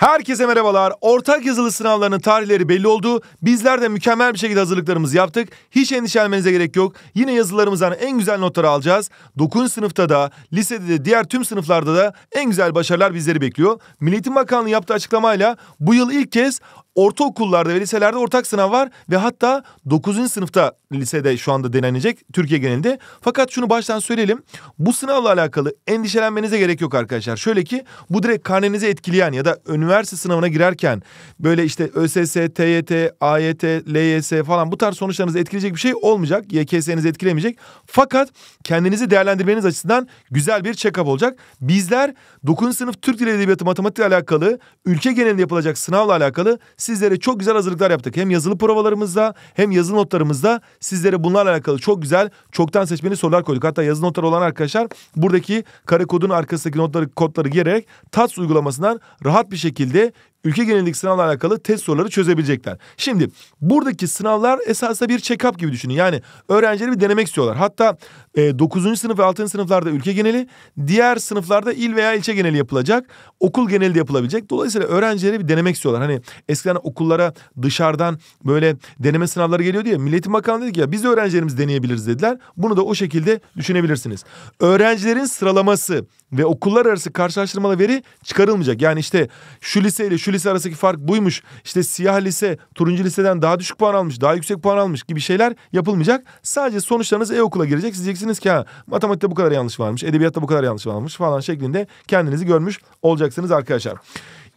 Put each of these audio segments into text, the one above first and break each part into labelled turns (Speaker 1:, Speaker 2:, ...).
Speaker 1: Herkese merhabalar. Ortak yazılı sınavlarının tarihleri belli oldu. Bizler de mükemmel bir şekilde hazırlıklarımızı yaptık. Hiç endişelenmenize gerek yok. Yine yazılarımızdan en güzel notları alacağız. 9. sınıfta da, lisede de, diğer tüm sınıflarda da en güzel başarılar bizleri bekliyor. Milli Eğitim Bakanlığı yaptığı açıklamayla bu yıl ilk kez ortaokullarda ve liselerde ortak sınav var ve hatta 9. sınıfta lisede şu anda denenecek Türkiye genelinde. Fakat şunu baştan söyleyelim. Bu sınavla alakalı endişelenmenize gerek yok arkadaşlar. Şöyle ki bu direkt karnenizi etkileyen ya da üniversite sınavına girerken böyle işte ÖSS, TYT, AYT, LYS falan bu tarz sonuçlarınızı etkileyecek bir şey olmayacak. YKS'nizi etkilemeyecek. Fakat kendinizi değerlendirmeniz açısından güzel bir check-up olacak. Bizler 9. sınıf Türk Dili Edebiyatı Matematik alakalı ülke genelinde yapılacak sınavla alakalı sizlere çok güzel hazırlıklar yaptık. Hem yazılı provalarımızda hem yazılı notlarımızda sizlere bunlarla alakalı çok güzel çoktan seçmeli sorular koyduk. Hatta yazılı notlar olan arkadaşlar buradaki kare kodun arkasındaki notları kodları girerek TATS uygulamasından rahat bir şekilde ülke genelindeki sınavla alakalı test soruları çözebilecekler. Şimdi buradaki sınavlar esasında bir check-up gibi düşünün. Yani öğrencileri bir denemek istiyorlar. Hatta e, 9. sınıf ve 6. sınıflarda ülke geneli, diğer sınıflarda il veya ilçe geneli yapılacak. Okul geneli de yapılabilecek. Dolayısıyla öğrencileri bir denemek istiyorlar. Hani eskiden okullara dışarıdan böyle deneme sınavları geliyor diye Milli Eğitim Bakanlığı dedi ki ya biz de öğrencilerimiz deneyebiliriz dediler. Bunu da o şekilde düşünebilirsiniz. Öğrencilerin sıralaması ve okullar arası karşılaştırmalı veri çıkarılmayacak. Yani işte şu lise ile şu lise arasındaki fark buymuş. İşte siyah lise turuncu liseden daha düşük puan almış, daha yüksek puan almış gibi şeyler yapılmayacak. Sadece sonuçlarınız e-okula girecek. Siz diyeceksiniz ki ha matematikte bu kadar yanlış varmış, edebiyatta bu kadar yanlış varmış falan şeklinde kendinizi görmüş olacaksınız arkadaşlar.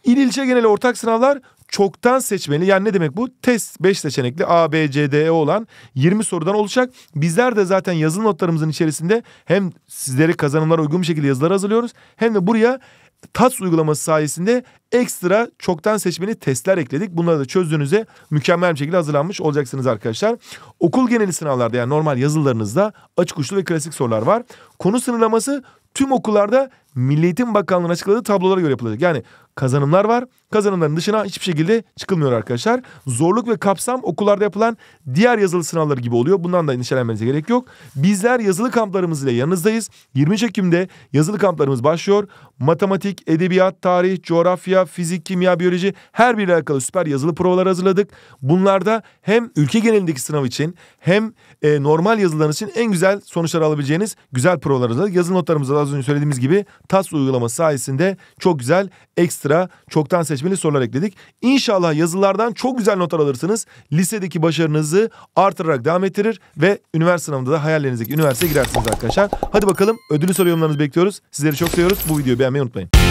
Speaker 1: İl ilçe genel ortak sınavlar çoktan seçmeli. Yani ne demek bu? Test 5 seçenekli A, B, C, D, E olan 20 sorudan oluşacak. Bizler de zaten yazılı notlarımızın içerisinde hem sizlere kazanımlara uygun bir şekilde yazılar hazırlıyoruz. Hem de buraya TATS uygulaması sayesinde ekstra çoktan seçmeli testler ekledik. Bunları da çözdüğünüzde mükemmel bir şekilde hazırlanmış olacaksınız arkadaşlar. Okul geneli sınavlarda yani normal yazılarınızda açık uçlu ve klasik sorular var. Konu sınırlaması tüm okullarda Milli Eğitim Bakanlığı'nın açıkladığı tablolara göre yapılacak. Yani kazanımlar var. Kazanımların dışına hiçbir şekilde çıkılmıyor arkadaşlar. Zorluk ve kapsam okullarda yapılan diğer yazılı sınavları gibi oluyor. Bundan da endişelenmenize gerek yok. Bizler yazılı kamplarımız ile yanınızdayız. 20 Ekim'de yazılı kamplarımız başlıyor. Matematik, edebiyat, tarih, coğrafya, fizik, kimya, biyoloji her biriyle alakalı süper yazılı provalar hazırladık. Bunlarda hem ülke genelindeki sınav için hem e, normal yazılarınız için en güzel sonuçlar alabileceğiniz güzel provalar hazırladık. Yazılı notlarımızda az önce söylediğimiz gibi TAS uygulaması sayesinde çok güzel ekstra çoktan seçmeli sorular ekledik. İnşallah yazılardan çok güzel notlar alırsınız. Lisedeki başarınızı artırarak devam ettirir ve üniversite sınavında da hayallerinizdeki üniversiteye girersiniz arkadaşlar. Hadi bakalım ödülü soru yorumlarınızı bekliyoruz. Sizleri çok seviyoruz. Bu videoyu beğenmeyi unutmayın.